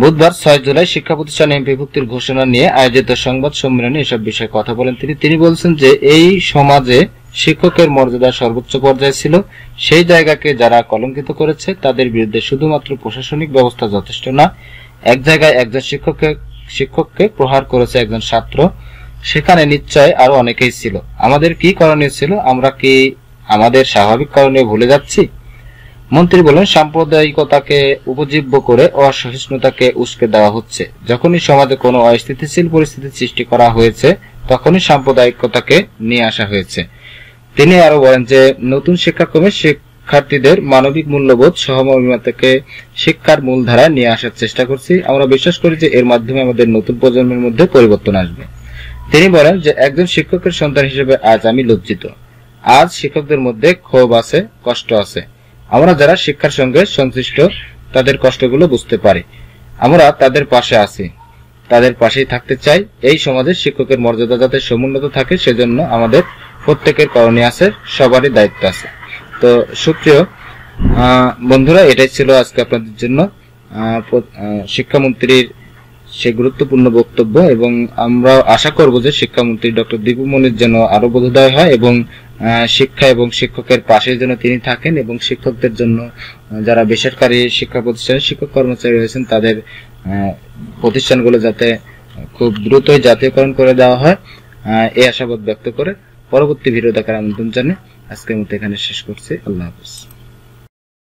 বুধবার ছয় জুলাই শিক্ষা প্রতিষ্ঠান এমপিভুক্তির ঘোষণা নিয়ে আয়োজিত সংবাদ সম্মেলনে এসব বিষয়ে কথা বলেন তিনি তিনি বলছেন যে এই সমাজে শিক্ষকের মর্যাদা সর্বোচ্চ পর্যায়ে ছিল সেই জায়গাকে যারা কলঙ্কিত করেছে তাদের বিরুদ্ধে শুধুমাত্র প্রশাসনিক ব্যবস্থা যথেষ্ট না এক জায়গায় একজন শিক্ষককে শিক্ষককে প্রহার করেছে একজন ছাত্র সেখানে নিশ্চয় আরো অনেকেই ছিল আমাদের কি করণীয় ছিল আমরা কি আমাদের স্বাভাবিক কারণে ভুলে যাচ্ছি মন্ত্রী বলেন সাম্প্রদায়িকতাকে উপজীব্য করে অসহিষ্ণুতাকে উস্কে দেওয়া হচ্ছে যখনই সমাজে কোনো অস্থিতিশীল পরিস্থিতি সৃষ্টি করা হয়েছে তখনই সাম্প্রদায়িকতাকে নিয়ে আসা হয়েছে তিনি আরো বলেন যে নতুন শিক্ষাক্রমে শিক্ষার্থীদের মানবিক মূল্যবোধ সহমর্মিতাকে শিক্ষার মূলধারায় নিয়ে আসার চেষ্টা করছি আমরা বিশ্বাস করি যে এর মাধ্যমে আমাদের নতুন প্রজন্মের মধ্যে পরিবর্তন আসবে তিনি বলেন যে একজন শিক্ষকের সন্তান হিসেবে আজ আমি লজ্জিত আজ শিক্ষকদের মধ্যে ক্ষোভ আছে কষ্ট আছে আমরা যারা শিক্ষার সঙ্গে সংশ্লিষ্ট তাদের কষ্টগুলো বুঝতে পারি আমরা তাদের পাশে আছি তাদের পাশেই থাকতে চাই এই সমাজে শিক্ষকের মর্যাদা যাতে সমুন্নত থাকে সেজন্য আমাদের প্রত্যেকের করণীয় আছে সবারই দায়িত্ব আছে তো সুপ্রিয় বন্ধুরা এটাই ছিল আজকে আপনাদের জন্য শিক্ষামন্ত্রীর সে গুরুত্বপূর্ণ বক্তব্য এবং আমরা আশা করব যে শিক্ষামন্ত্রী ডক্টর মনির যেন আরো বোধোদয় হয় এবং শিক্ষা এবং শিক্ষকের পাশে যেন তিনি থাকেন এবং শিক্ষকদের জন্য যারা বেসরকারি শিক্ষা প্রতিষ্ঠান শিক্ষক কর্মচারী রয়েছেন তাদের প্রতিষ্ঠানগুলো যাতে খুব দ্রুতই জাতীয়করণ করে দেওয়া হয় এই আশাবাদ ব্যক্ত করে পরবর্তী ভিডিও দেখার আমন্ত্রণ জানিয়ে আজকের মতো এখানে শেষ করছি আল্লাহ হাফিজ